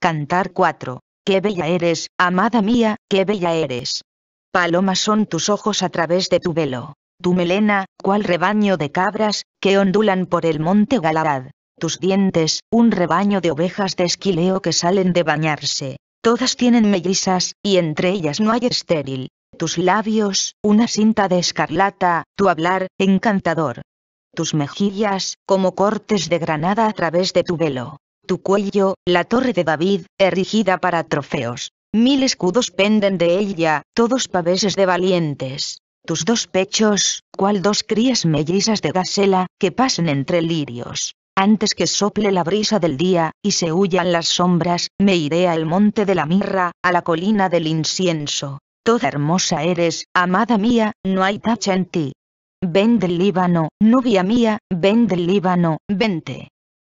Cantar 4. Qué bella eres, amada mía, qué bella eres. Palomas son tus ojos a través de tu velo. Tu melena, cual rebaño de cabras, que ondulan por el monte Galarad. Tus dientes, un rebaño de ovejas de esquileo que salen de bañarse. Todas tienen mellizas, y entre ellas no hay estéril. Tus labios, una cinta de escarlata, tu hablar, encantador. Tus mejillas, como cortes de granada a través de tu velo tu cuello, la torre de David, erigida para trofeos. Mil escudos penden de ella, todos paveses de valientes. Tus dos pechos, cual dos crías mellizas de gacela, que pasen entre lirios. Antes que sople la brisa del día, y se huyan las sombras, me iré al monte de la mirra, a la colina del incienso. Toda hermosa eres, amada mía, no hay tacha en ti. Ven del Líbano, novia mía, ven del Líbano, vente.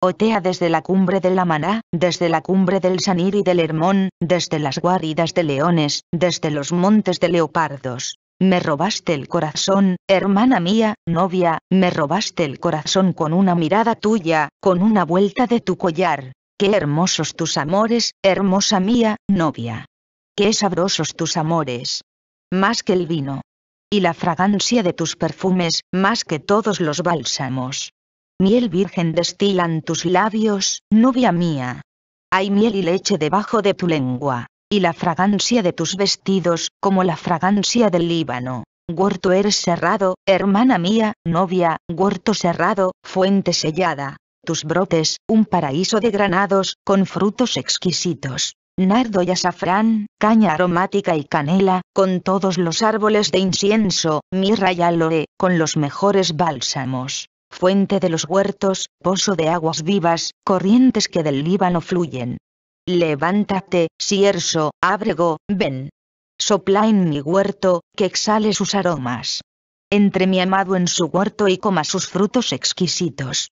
Otea desde la cumbre de la Maná, desde la cumbre del Sanir y del Hermón, desde las guaridas de leones, desde los montes de leopardos. Me robaste el corazón, hermana mía, novia, me robaste el corazón con una mirada tuya, con una vuelta de tu collar. Qué hermosos tus amores, hermosa mía, novia. Qué sabrosos tus amores. Más que el vino. Y la fragancia de tus perfumes, más que todos los bálsamos. Miel virgen destilan tus labios, novia mía. Hay miel y leche debajo de tu lengua, y la fragancia de tus vestidos, como la fragancia del Líbano. Huerto eres cerrado, hermana mía, novia, huerto cerrado, fuente sellada. Tus brotes, un paraíso de granados, con frutos exquisitos nardo y azafrán, caña aromática y canela, con todos los árboles de incienso, mirra y aloe, con los mejores bálsamos fuente de los huertos, pozo de aguas vivas, corrientes que del Líbano fluyen. Levántate, cierzo, ábrego, ven. Sopla en mi huerto, que exhale sus aromas. Entre mi amado en su huerto y coma sus frutos exquisitos.